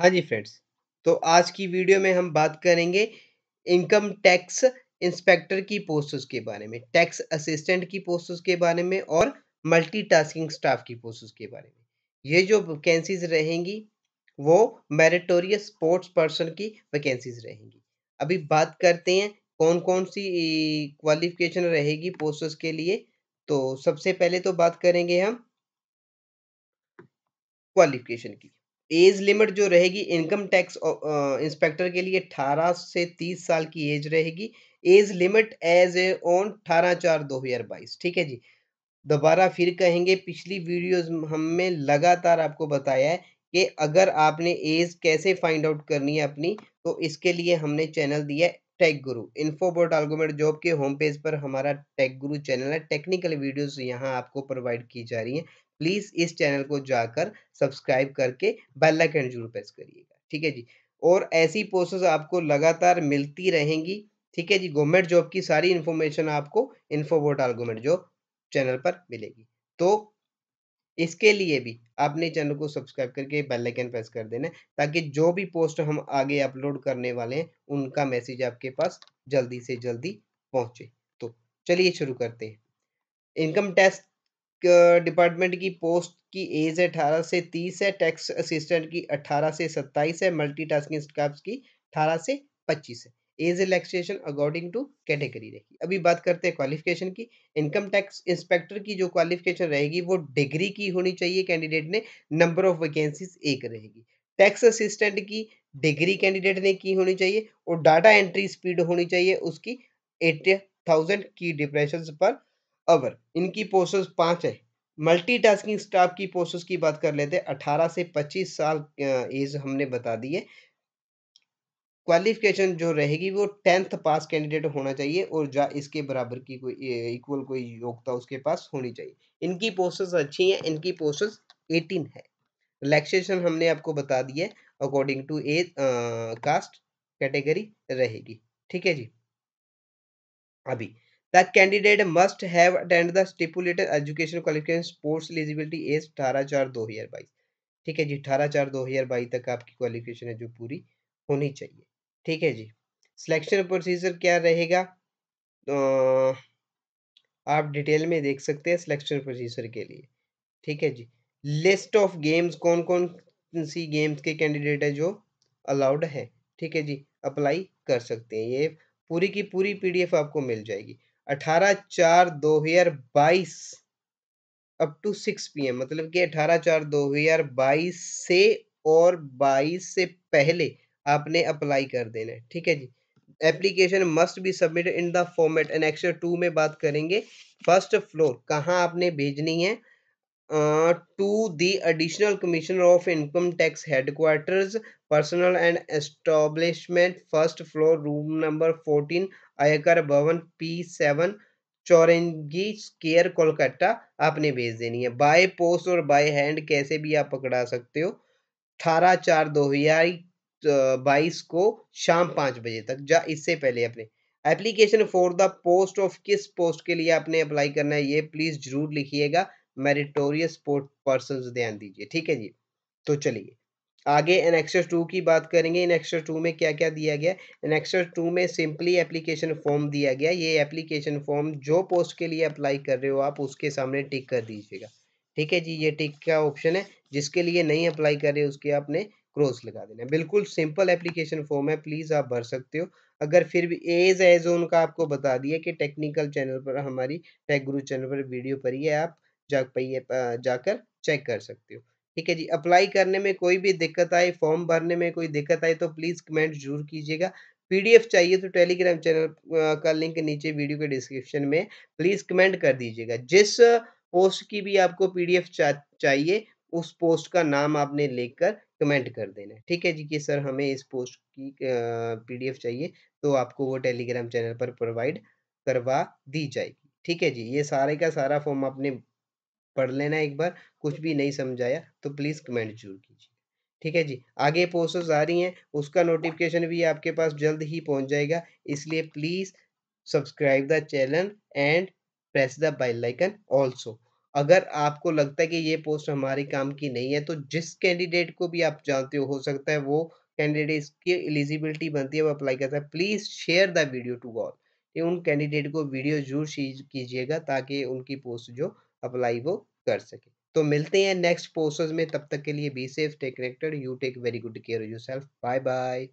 हाँ जी फ्रेंड्स तो आज की वीडियो में हम बात करेंगे इनकम टैक्स इंस्पेक्टर की पोस्ट के बारे में टैक्स असिस्टेंट की पोस्ट के बारे में और मल्टीटास्किंग स्टाफ की पोस्ट के बारे में ये जो वैकेंसीज रहेंगी वो मेरिटोरियस स्पोर्ट्स पर्सन की वैकेंसीज रहेंगी अभी बात करते हैं कौन कौन सी क्वालिफिकेशन रहेगी पोस्ट के लिए तो सबसे पहले तो बात करेंगे हम क्वालिफिकेशन की एज लिमिट जो रहेगी इनकम टैक्स इंस्पेक्टर के लिए 18 से 30 साल की एज रहेगी age limit age as on अठारह चार दो हज़ार बाईस ठीक है जी दोबारा फिर कहेंगे पिछली वीडियोस हमने लगातार आपको बताया है कि अगर आपने एज कैसे फाइंड आउट करनी है अपनी तो इसके लिए हमने चैनल दिया टेक गुरु इन्फोबोट आलगोमेट जॉब के होम पेज पर हमारा टेक गुरु चैनल है टेक्निकल वीडियोस यहाँ आपको प्रोवाइड की जा रही हैं प्लीज़ इस चैनल को जाकर सब्सक्राइब करके बेल आइकन जरूर प्रेस करिएगा ठीक है जी और ऐसी पोस्ट आपको लगातार मिलती रहेंगी ठीक है जी गवर्नमेंट जॉब की सारी इन्फॉर्मेशन आपको इन्फो गवर्नमेंट जॉब चैनल पर मिलेगी तो इसके लिए भी आपने चैनल को सब्सक्राइब करके बेल आइकन प्रेस कर देना ताकि जो भी पोस्ट हम आगे अपलोड करने वाले हैं उनका मैसेज आपके पास जल्दी से जल्दी पहुंचे तो चलिए शुरू करते हैं इनकम टैक्स डिपार्टमेंट की पोस्ट की एज है अठारह से तीस है टैक्स असिस्टेंट की अठारह से सत्ताईस है मल्टी टास्किंग स्टाफ की अठारह से पच्चीस है age relaxation according to category रहेगी अभी बात करते हैं क्वालिफिकेशन की इनकम टैक्स इंस्पेक्टर की जो क्वालिफिकेशन रहेगी वो डिग्री की होनी चाहिए कैंडिडेट ने नंबर ऑफ वैकेंसीज एक रहेगी टैक्स असिस्टेंट की डिग्री कैंडिडेट ने की होनी चाहिए और डाटा एंट्री स्पीड होनी चाहिए उसकी एट थाउजेंड की डिप्रेशन पर अवर इनकी पोस्ट पाँच है मल्टीटास्किंग स्टाफ की पोस्ट की बात कर लेते हैं अठारह से पच्चीस साल एज हमने बता दी है क्वालिफिकेशन जो रहेगी वो टेंथ पास कैंडिडेट होना चाहिए और जा इसके बराबर की कोई इक्वल कोई योग्यता उसके पास होनी चाहिए इनकी पोस्ट अच्छी हैं इनकी पोस्ट एटीन है रिलैक्सेशन हमने आपको बता दी है according to age caste category रहेगी ठीक है जी अभी the candidate must have attended the stipulated education qualification sports eligibility age 18 चार ठीक है जी 18 चार 2022 तक आपकी क्वालिफिकेशन है जो पूरी होनी चाहिए ठीक है जी सिलेक्शन प्रोसीजर क्या रहेगा तो आप डिटेल में देख सकते हैं सिलेक्शन प्रोसीजर के लिए ठीक है जी लिस्ट ऑफ गेम्स कौन कौन सी गेम्स के कैंडिडेट है जो अलाउड है ठीक है जी अप्लाई कर सकते हैं ये पूरी की पूरी पीडीएफ आपको मिल जाएगी अठारह चार दो हजार बाईस अप टू सिक्स एम मतलब कि अठारह चार दो हजार बाईस से और बाईस से पहले आपने अप्लाई कर देना है ठीक है जी application must be submit in the format annexure two में बात करेंगे फर्स्ट फ्लोर कहाँ आपने भेजनी है to the additional commissioner of income tax tax personnel and establishment first floor room number fourteen आयकर भवन P seven Chowringhee square Kolkata आपने भेज देनी है बाय पोस्ट और बाय हैंड कैसे भी आप पकड़ा सकते हो अठारह चार दो हजार uh, बाईस को शाम पाँच बजे तक जा इससे पहले अपने application for the post of किस पोस्ट के लिए आपने अप्लाई करना है ये प्लीज़ जरूर लिखिएगा मेरिटोरियस पर्सन ध्यान दीजिए ठीक है जी तो चलिए आगे इन एक्सर टू की बात करेंगे इन एक्सर टू में क्या क्या दिया गया इन एक्सर टू में सिंपली एप्लीकेशन फॉर्म दिया गया ये एप्लीकेशन फॉर्म जो पोस्ट के लिए अप्लाई कर रहे हो आप उसके सामने टिक कर दीजिएगा ठीक है जी ये टिक का ऑप्शन है जिसके लिए नहीं अप्लाई कर रहे उसके आपने क्रॉस लगा देना बिल्कुल सिंपल एप्लीकेशन फॉर्म है प्लीज़ आप भर सकते हो अगर फिर भी एज एज उनका आपको बता दिया कि टेक्निकल चैनल पर हमारी टेक गुरु चैनल पर वीडियो पर ही है आप जा जाकर चेक कर सकते हो ठीक है जी अप्लाई करने में कोई भी दिक्कत आए फॉर्म भरने में कोई दिक्कत आए तो प्लीज़ कमेंट जरूर कीजिएगा पीडीएफ चाहिए तो टेलीग्राम चैनल का लिंक नीचे वीडियो के डिस्क्रिप्शन में प्लीज़ कमेंट कर दीजिएगा जिस पोस्ट की भी आपको पीडीएफ चा, चाहिए उस पोस्ट का नाम आपने लेकर कमेंट कर देना ठीक है जी कि सर हमें इस पोस्ट की पीडीएफ चाहिए तो आपको वो टेलीग्राम चैनल पर प्रोवाइड करवा दी जाएगी ठीक है जी ये सारे का सारा फॉर्म आपने पढ़ लेना एक बार कुछ भी नहीं समझाया तो प्लीज़ कमेंट जरूर कीजिए ठीक है जी आगे पोस्टर्स आ रही हैं उसका नोटिफिकेशन भी आपके पास जल्द ही पहुंच जाएगा इसलिए please subscribe the channel and press the bell icon also अगर आपको लगता है कि ये पोस्ट हमारे काम की नहीं है तो जिस कैंडिडेट को भी आप जानते हो हो सकता है वो कैंडिडेट की एलिजिबिलिटी बनती है वो अप्लाई करता है please share the video to all उन कैंडिडेट को वीडियो जरूर कीजिएगा ताकि उनकी पोस्ट जो अप्लाई वो कर सके तो मिलते हैं नेक्स्ट पोस्टर्स में तब तक के लिए be safe take connected you take very good care yourself bye bye